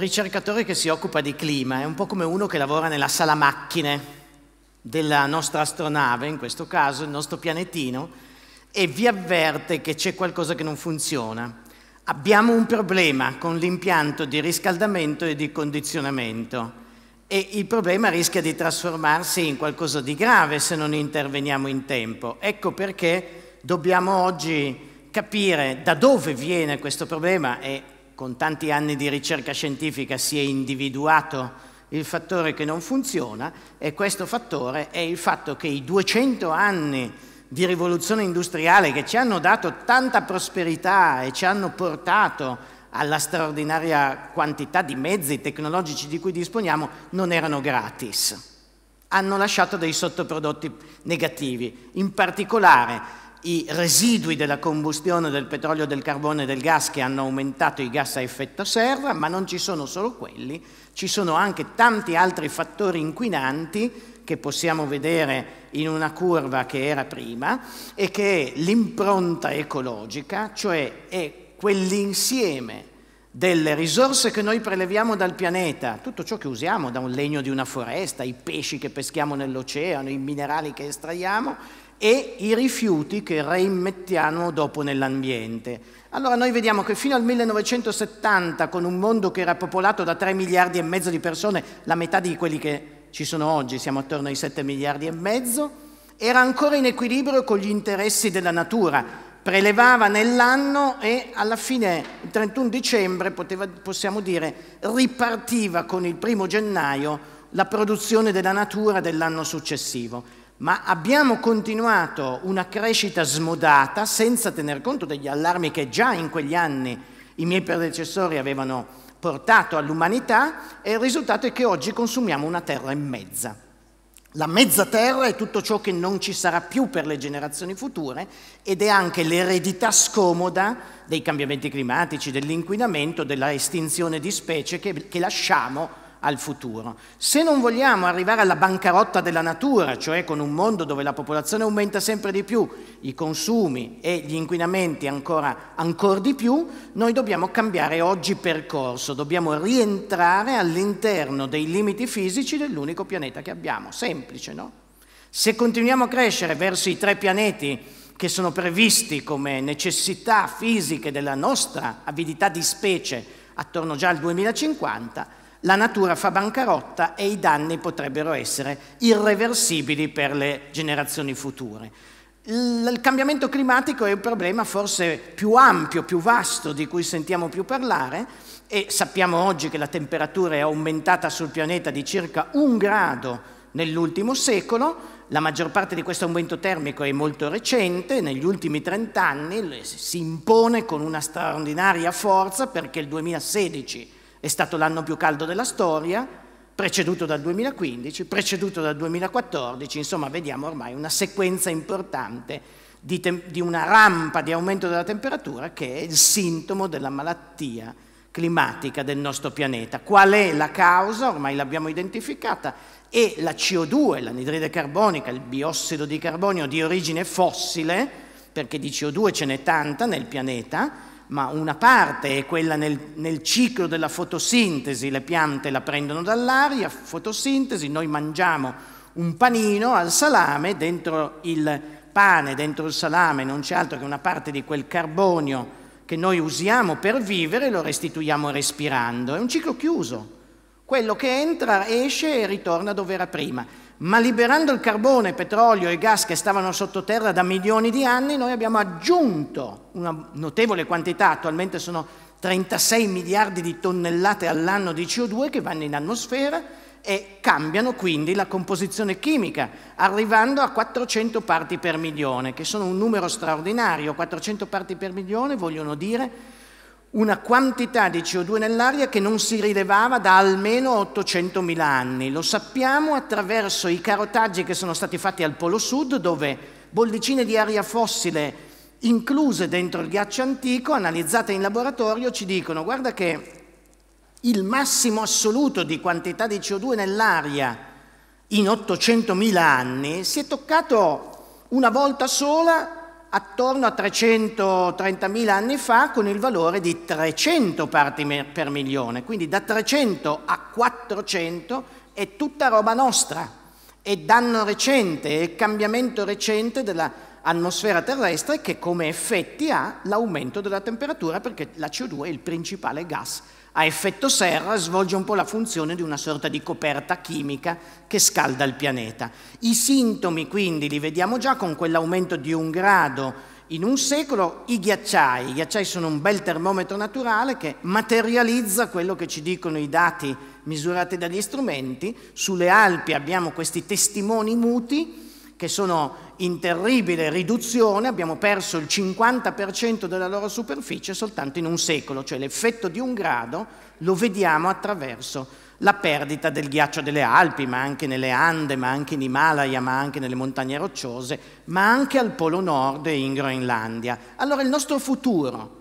ricercatore che si occupa di clima è un po' come uno che lavora nella sala macchine della nostra astronave, in questo caso il nostro pianetino, e vi avverte che c'è qualcosa che non funziona. Abbiamo un problema con l'impianto di riscaldamento e di condizionamento e il problema rischia di trasformarsi in qualcosa di grave se non interveniamo in tempo. Ecco perché dobbiamo oggi capire da dove viene questo problema e con tanti anni di ricerca scientifica si è individuato il fattore che non funziona e questo fattore è il fatto che i 200 anni di rivoluzione industriale che ci hanno dato tanta prosperità e ci hanno portato alla straordinaria quantità di mezzi tecnologici di cui disponiamo non erano gratis. Hanno lasciato dei sottoprodotti negativi, in particolare i residui della combustione del petrolio, del carbone e del gas che hanno aumentato i gas a effetto serra, ma non ci sono solo quelli, ci sono anche tanti altri fattori inquinanti che possiamo vedere in una curva che era prima e che è l'impronta ecologica, cioè è quell'insieme delle risorse che noi preleviamo dal pianeta, tutto ciò che usiamo da un legno di una foresta, i pesci che peschiamo nell'oceano, i minerali che estraiamo, e i rifiuti che reimmettiamo dopo nell'ambiente. Allora noi vediamo che fino al 1970, con un mondo che era popolato da 3 miliardi e mezzo di persone, la metà di quelli che ci sono oggi, siamo attorno ai 7 miliardi e mezzo, era ancora in equilibrio con gli interessi della natura, prelevava nell'anno e alla fine, il 31 dicembre, poteva, possiamo dire, ripartiva con il primo gennaio la produzione della natura dell'anno successivo ma abbiamo continuato una crescita smodata senza tener conto degli allarmi che già in quegli anni i miei predecessori avevano portato all'umanità e il risultato è che oggi consumiamo una terra e mezza. La mezza terra è tutto ciò che non ci sarà più per le generazioni future ed è anche l'eredità scomoda dei cambiamenti climatici, dell'inquinamento, della estinzione di specie che, che lasciamo al futuro. Se non vogliamo arrivare alla bancarotta della natura, cioè con un mondo dove la popolazione aumenta sempre di più, i consumi e gli inquinamenti ancora, ancora di più, noi dobbiamo cambiare oggi percorso, dobbiamo rientrare all'interno dei limiti fisici dell'unico pianeta che abbiamo. Semplice, no? Se continuiamo a crescere verso i tre pianeti che sono previsti come necessità fisiche della nostra avidità di specie attorno già al 2050, la natura fa bancarotta e i danni potrebbero essere irreversibili per le generazioni future. Il cambiamento climatico è un problema forse più ampio, più vasto, di cui sentiamo più parlare e sappiamo oggi che la temperatura è aumentata sul pianeta di circa un grado nell'ultimo secolo, la maggior parte di questo aumento termico è molto recente, negli ultimi 30 anni si impone con una straordinaria forza perché il 2016 è stato l'anno più caldo della storia, preceduto dal 2015, preceduto dal 2014, insomma vediamo ormai una sequenza importante di, di una rampa di aumento della temperatura che è il sintomo della malattia climatica del nostro pianeta. Qual è la causa? Ormai l'abbiamo identificata. è la CO2, l'anidride carbonica, il biossido di carbonio di origine fossile, perché di CO2 ce n'è tanta nel pianeta, ma una parte è quella nel, nel, ciclo della fotosintesi, le piante la prendono dall'aria, fotosintesi, noi mangiamo un panino al salame, dentro il pane, dentro il salame non c'è altro che una parte di quel carbonio che noi usiamo per vivere, e lo restituiamo respirando, è un ciclo chiuso, quello che entra esce e ritorna dove era prima ma liberando il carbone, petrolio e gas che stavano sottoterra da milioni di anni, noi abbiamo aggiunto una notevole quantità, attualmente sono 36 miliardi di tonnellate all'anno di CO2 che vanno in atmosfera e cambiano quindi la composizione chimica, arrivando a 400 parti per milione, che sono un numero straordinario. 400 parti per milione vogliono dire una quantità di CO2 nell'aria che non si rilevava da almeno 800.000 anni. Lo sappiamo attraverso i carotaggi che sono stati fatti al Polo Sud, dove bollicine di aria fossile incluse dentro il ghiaccio antico, analizzate in laboratorio, ci dicono guarda che il massimo assoluto di quantità di CO2 nell'aria in 800.000 anni si è toccato una volta sola attorno a 330.000 anni fa con il valore di 300 parti per milione, quindi da 300 a 400 è tutta roba nostra, è danno recente, è cambiamento recente della atmosfera terrestre che come effetti ha l'aumento della temperatura perché la CO2 è il principale gas a effetto serra svolge un po' la funzione di una sorta di coperta chimica che scalda il pianeta. I sintomi quindi li vediamo già con quell'aumento di un grado in un secolo, i ghiacciai. I ghiacciai sono un bel termometro naturale che materializza quello che ci dicono i dati misurati dagli strumenti. Sulle Alpi abbiamo questi testimoni muti che sono in terribile riduzione, abbiamo perso il 50% della loro superficie soltanto in un secolo, cioè l'effetto di un grado lo vediamo attraverso la perdita del ghiaccio delle Alpi, ma anche nelle Ande, ma anche in Himalaya, ma anche nelle montagne rocciose, ma anche al Polo Nord e in Groenlandia. Allora il nostro futuro,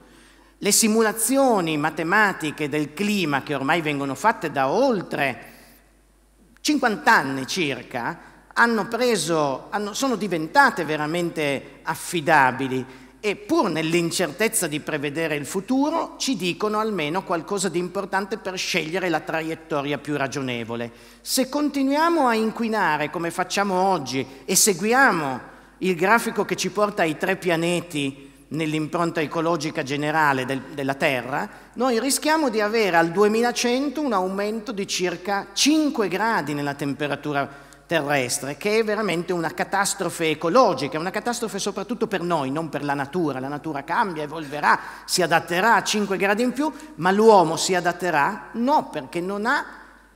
le simulazioni matematiche del clima che ormai vengono fatte da oltre 50 anni circa, hanno preso, hanno, sono diventate veramente affidabili e pur nell'incertezza di prevedere il futuro ci dicono almeno qualcosa di importante per scegliere la traiettoria più ragionevole. Se continuiamo a inquinare come facciamo oggi e seguiamo il grafico che ci porta ai tre pianeti nell'impronta ecologica generale del, della Terra, noi rischiamo di avere al 2100 un aumento di circa 5 gradi nella temperatura terrestre, che è veramente una catastrofe ecologica, una catastrofe soprattutto per noi, non per la natura. La natura cambia, evolverà, si adatterà a 5 gradi in più, ma l'uomo si adatterà? No, perché non ha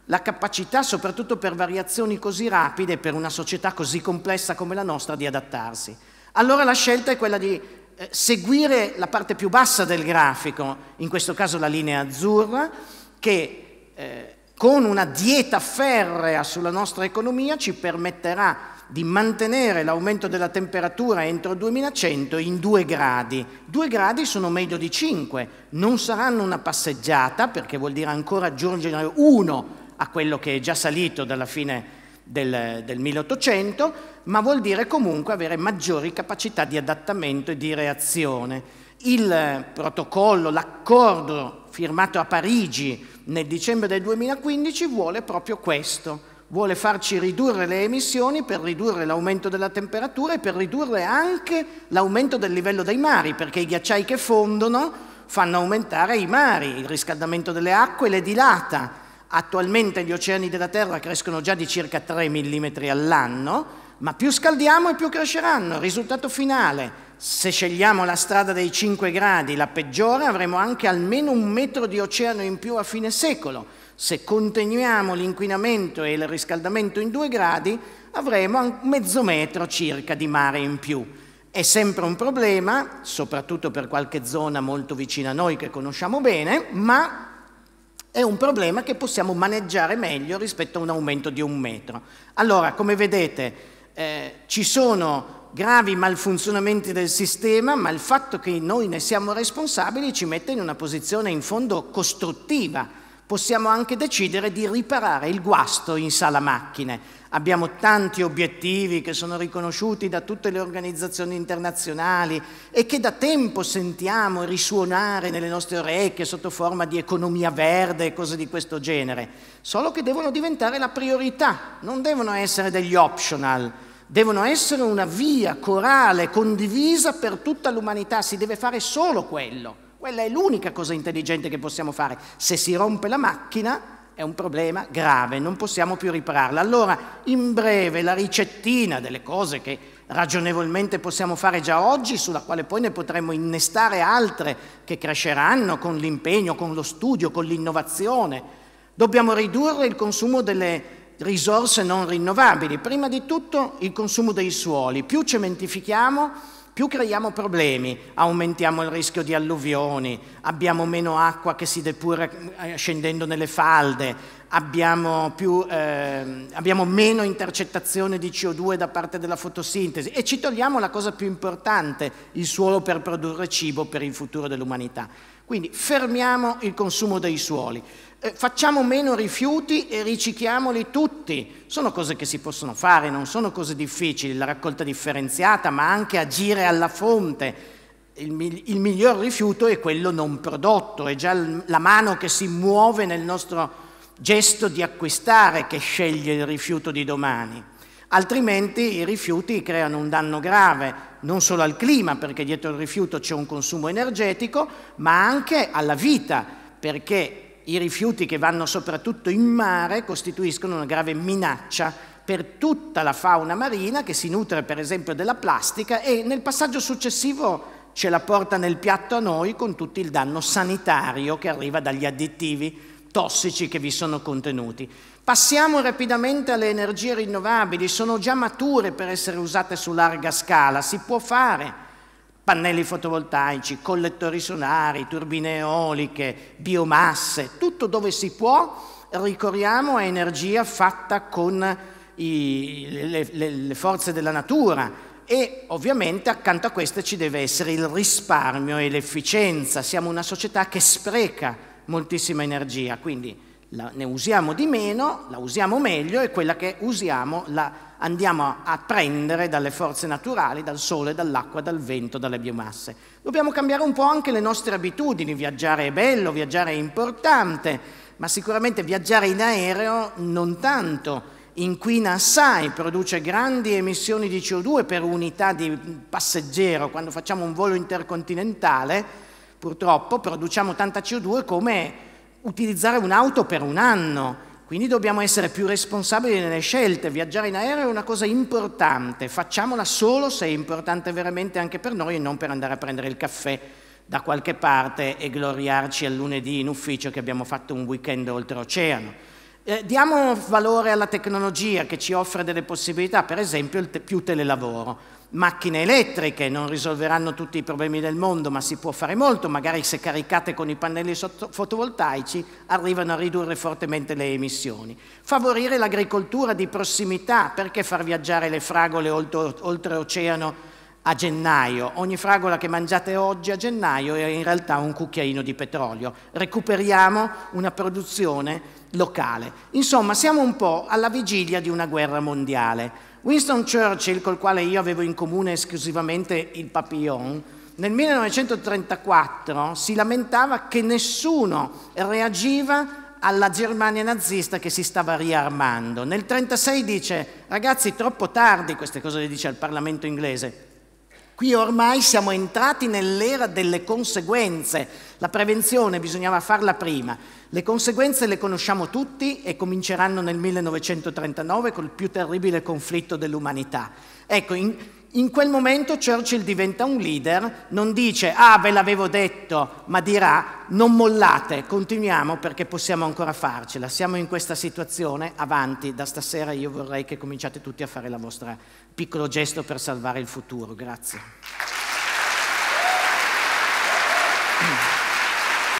la capacità, soprattutto per variazioni così rapide, per una società così complessa come la nostra, di adattarsi. Allora la scelta è quella di eh, seguire la parte più bassa del grafico, in questo caso la linea azzurra, che... Eh, con una dieta ferrea sulla nostra economia ci permetterà di mantenere l'aumento della temperatura entro il 2100 in 2 gradi. 2 gradi sono meglio di 5, non saranno una passeggiata perché vuol dire ancora aggiungere 1 a quello che è già salito dalla fine del, del 1800, ma vuol dire comunque avere maggiori capacità di adattamento e di reazione. Il eh, protocollo, l'accordo firmato a Parigi nel dicembre del 2015, vuole proprio questo. Vuole farci ridurre le emissioni per ridurre l'aumento della temperatura e per ridurre anche l'aumento del livello dei mari, perché i ghiacciai che fondono fanno aumentare i mari, il riscaldamento delle acque le dilata. Attualmente gli oceani della Terra crescono già di circa 3 mm all'anno, ma più scaldiamo e più cresceranno. Il risultato finale se scegliamo la strada dei 5 gradi, la peggiore, avremo anche almeno un metro di oceano in più a fine secolo. Se continuiamo l'inquinamento e il riscaldamento in 2 gradi, avremo mezzo metro circa di mare in più. È sempre un problema, soprattutto per qualche zona molto vicina a noi che conosciamo bene, ma è un problema che possiamo maneggiare meglio rispetto a un aumento di un metro. Allora, come vedete, eh, ci sono gravi malfunzionamenti del sistema, ma il fatto che noi ne siamo responsabili ci mette in una posizione in fondo costruttiva. Possiamo anche decidere di riparare il guasto in sala macchine. Abbiamo tanti obiettivi che sono riconosciuti da tutte le organizzazioni internazionali e che da tempo sentiamo risuonare nelle nostre orecchie sotto forma di economia verde e cose di questo genere, solo che devono diventare la priorità, non devono essere degli optional devono essere una via corale, condivisa per tutta l'umanità, si deve fare solo quello. Quella è l'unica cosa intelligente che possiamo fare. Se si rompe la macchina è un problema grave, non possiamo più ripararla. Allora, in breve, la ricettina delle cose che ragionevolmente possiamo fare già oggi, sulla quale poi ne potremmo innestare altre che cresceranno con l'impegno, con lo studio, con l'innovazione. Dobbiamo ridurre il consumo delle risorse non rinnovabili. Prima di tutto il consumo dei suoli. Più cementifichiamo, più creiamo problemi. Aumentiamo il rischio di alluvioni, abbiamo meno acqua che si depura eh, scendendo nelle falde, abbiamo, più, eh, abbiamo meno intercettazione di CO2 da parte della fotosintesi e ci togliamo la cosa più importante, il suolo per produrre cibo per il futuro dell'umanità. Quindi fermiamo il consumo dei suoli, eh, facciamo meno rifiuti e ricicliamoli tutti. Sono cose che si possono fare, non sono cose difficili, la raccolta differenziata, ma anche agire alla fonte. Il, il miglior rifiuto è quello non prodotto, è già la mano che si muove nel nostro gesto di acquistare che sceglie il rifiuto di domani altrimenti i rifiuti creano un danno grave non solo al clima, perché dietro il rifiuto c'è un consumo energetico, ma anche alla vita, perché i rifiuti che vanno soprattutto in mare costituiscono una grave minaccia per tutta la fauna marina che si nutre per esempio della plastica e nel passaggio successivo ce la porta nel piatto a noi con tutto il danno sanitario che arriva dagli additivi tossici che vi sono contenuti. Passiamo rapidamente alle energie rinnovabili, sono già mature per essere usate su larga scala, si può fare. Pannelli fotovoltaici, collettori solari, turbine eoliche, biomasse, tutto dove si può, ricorriamo a energia fatta con i, le, le, le forze della natura, e ovviamente accanto a queste ci deve essere il risparmio e l'efficienza. Siamo una società che spreca moltissima energia, quindi la, ne usiamo di meno, la usiamo meglio e quella che usiamo la andiamo a prendere dalle forze naturali, dal sole, dall'acqua, dal vento, dalle biomasse. Dobbiamo cambiare un po' anche le nostre abitudini, viaggiare è bello, viaggiare è importante, ma sicuramente viaggiare in aereo non tanto, inquina assai, produce grandi emissioni di CO2 per unità di passeggero, quando facciamo un volo intercontinentale purtroppo produciamo tanta CO2 come utilizzare un'auto per un anno, quindi dobbiamo essere più responsabili nelle scelte. Viaggiare in aereo è una cosa importante, facciamola solo se è importante veramente anche per noi e non per andare a prendere il caffè da qualche parte e gloriarci al lunedì in ufficio che abbiamo fatto un weekend oltreoceano. Eh, diamo valore alla tecnologia che ci offre delle possibilità, per esempio il te più telelavoro macchine elettriche non risolveranno tutti i problemi del mondo, ma si può fare molto, magari se caricate con i pannelli fotovoltaici arrivano a ridurre fortemente le emissioni. Favorire l'agricoltura di prossimità, perché far viaggiare le fragole oltre, oltre oceano a gennaio? Ogni fragola che mangiate oggi a gennaio è in realtà un cucchiaino di petrolio. Recuperiamo una produzione locale. Insomma, siamo un po' alla vigilia di una guerra mondiale Winston Churchill, col quale io avevo in comune esclusivamente il papillon, nel 1934 si lamentava che nessuno reagiva alla Germania nazista che si stava riarmando. Nel 1936 dice, ragazzi, troppo tardi, queste cose le dice al Parlamento inglese, Qui ormai siamo entrati nell'era delle conseguenze. La prevenzione bisognava farla prima. Le conseguenze le conosciamo tutti e cominceranno nel 1939 col più terribile conflitto dell'umanità. Ecco, in, in quel momento Churchill diventa un leader, non dice ah ve l'avevo detto, ma dirà non mollate, continuiamo perché possiamo ancora farcela. Siamo in questa situazione, avanti, da stasera io vorrei che cominciate tutti a fare la vostra piccolo gesto per salvare il futuro. Grazie.